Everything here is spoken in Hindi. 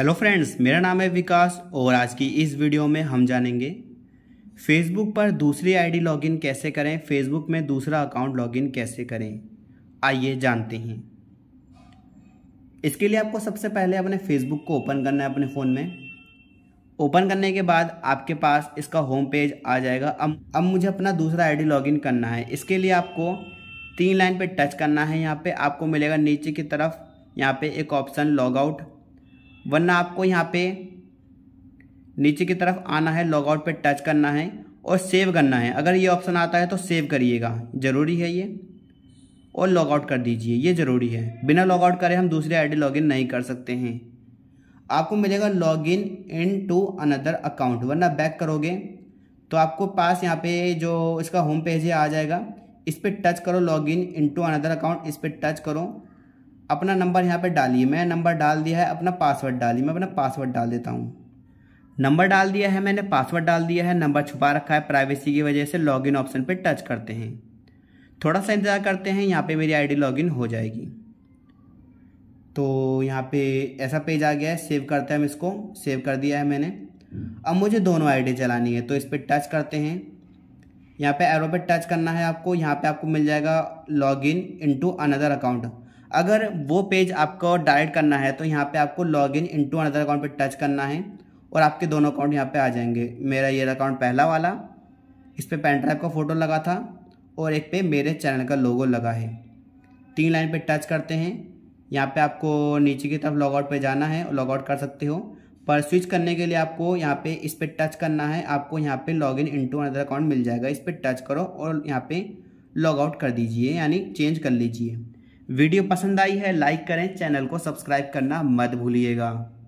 हेलो फ्रेंड्स मेरा नाम है विकास और आज की इस वीडियो में हम जानेंगे फेसबुक पर दूसरी आईडी लॉगिन कैसे करें फेसबुक में दूसरा अकाउंट लॉगिन कैसे करें आइए जानते हैं इसके लिए आपको सबसे पहले अपने फेसबुक को ओपन करना है अपने फ़ोन में ओपन करने के बाद आपके पास इसका होम पेज आ जाएगा अब अब मुझे अपना दूसरा आई लॉगिन करना है इसके लिए आपको तीन लाइन पर टच करना है यहाँ पर आपको मिलेगा नीचे की तरफ यहाँ पर एक ऑप्शन लॉग आउट वरना आपको यहाँ पे नीचे की तरफ आना है लॉगआउट पे टच करना है और सेव करना है अगर ये ऑप्शन आता है तो सेव करिएगा ज़रूरी है ये और लॉगआउट कर दीजिए ये ज़रूरी है बिना लॉगआउट करे हम दूसरे आईडी लॉगिन नहीं कर सकते हैं आपको मिलेगा login in to another account वरना बैक करोगे तो आपको पास यहाँ पे जो इसका होम पेज है आ जाएगा इस पर टच करो in in to another account इस पर टच करो अपना नंबर यहाँ पे डालिए मैं नंबर डाल दिया है अपना पासवर्ड डालिए मैं अपना पासवर्ड डाल देता हूँ नंबर डाल दिया है मैंने पासवर्ड डाल दिया है नंबर छुपा रखा है प्राइवेसी की वजह से लॉगिन ऑप्शन पर टच करते हैं थोड़ा सा इंतज़ार करते हैं यहाँ पे मेरी आईडी लॉगिन हो जाएगी तो यहाँ पे ऐसा पेज आ गया है सेव करते हैं हम इसको सेव कर दिया है मैंने अब मुझे दोनों आईडी चलानी है तो इस पर टच करते हैं यहाँ पे एरो पे टच करना है आपको यहाँ पे आपको मिल जाएगा log in to another account अगर वो पेज आपको डायरेक्ट करना है तो यहाँ पे आपको log in to another account पे टच करना है और आपके दोनों अकाउंट यहाँ पे आ जाएंगे मेरा ये अकाउंट पहला वाला इस पर पेन ड्राइव का फ़ोटो लगा था और एक पे मेरे चैनल का लोगो लगा है तीन लाइन पे टच करते हैं यहाँ पे आपको नीचे की तरफ लॉगआउट पे जाना है और लॉगआउट कर सकते हो पर स्विच करने के लिए आपको यहाँ पे इस पर टच करना है आपको यहाँ पे log in into another account मिल जाएगा इस पर टच करो और यहाँ पे लॉग आउट कर दीजिए यानी चेंज कर लीजिए वीडियो पसंद आई है लाइक करें चैनल को सब्सक्राइब करना मत भूलिएगा